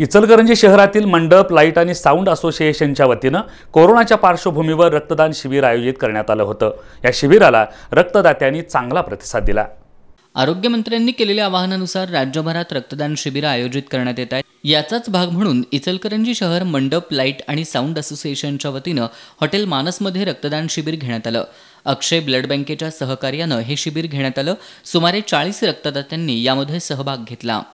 इचलकरंजी शहरातील मंडप लाईट आणि साऊंड असोसिएशनच्या वतीनं कोरोनाच्या पार्श्वभूमीवर रक्तदान शिबिर आयोजित करण्यात आलं होतं या शिबिराला रक्तदात्यांनी चांगला प्रतिसाद दिला आरोग्यमंत्र्यांनी केलेल्या आवाहनानुसार राज्यभरात रक्तदान शिबिरं आयोजित करण्यात येत आहेत याचाच भाग म्हणून इचलकरंजी शहर मंडप लाईट आणि साऊंड असोसिएशनच्या वतीनं हॉटेल मानसमध्ये रक्तदान शिबिर घेण्यात आलं अक्षय ब्लड बँकेच्या सहकार्यानं हे शिबिर घेण्यात आलं सुमारे चाळीस रक्तदात्यांनी यामध्ये सहभाग घेतला